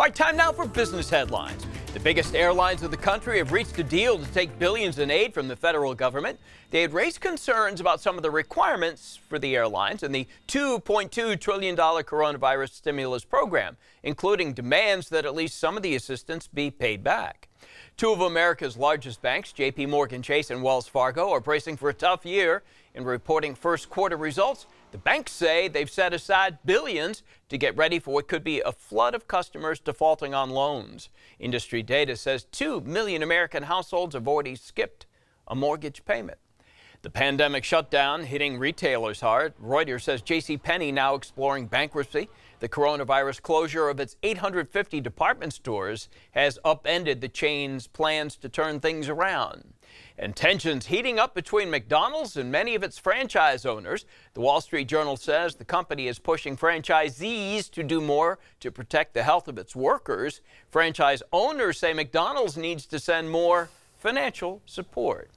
All right, time now for business headlines. The biggest airlines of the country have reached a deal to take billions in aid from the federal government. They had raised concerns about some of the requirements for the airlines and the $2.2 trillion coronavirus stimulus program, including demands that at least some of the assistance be paid back. Two of America's largest banks, JP Morgan Chase and Wells Fargo, are bracing for a tough year in reporting first quarter results. The banks say they've set aside billions to get ready for what could be a flood of customers defaulting on loans. Industry data says 2 million American households have already skipped a mortgage payment. The pandemic shutdown hitting retailers hard. Reuters says JCPenney now exploring bankruptcy. The coronavirus closure of its 850 department stores has upended the chain's plans to turn things around. And tensions heating up between McDonald's and many of its franchise owners. The Wall Street Journal says the company is pushing franchisees to do more to protect the health of its workers. Franchise owners say McDonald's needs to send more financial support.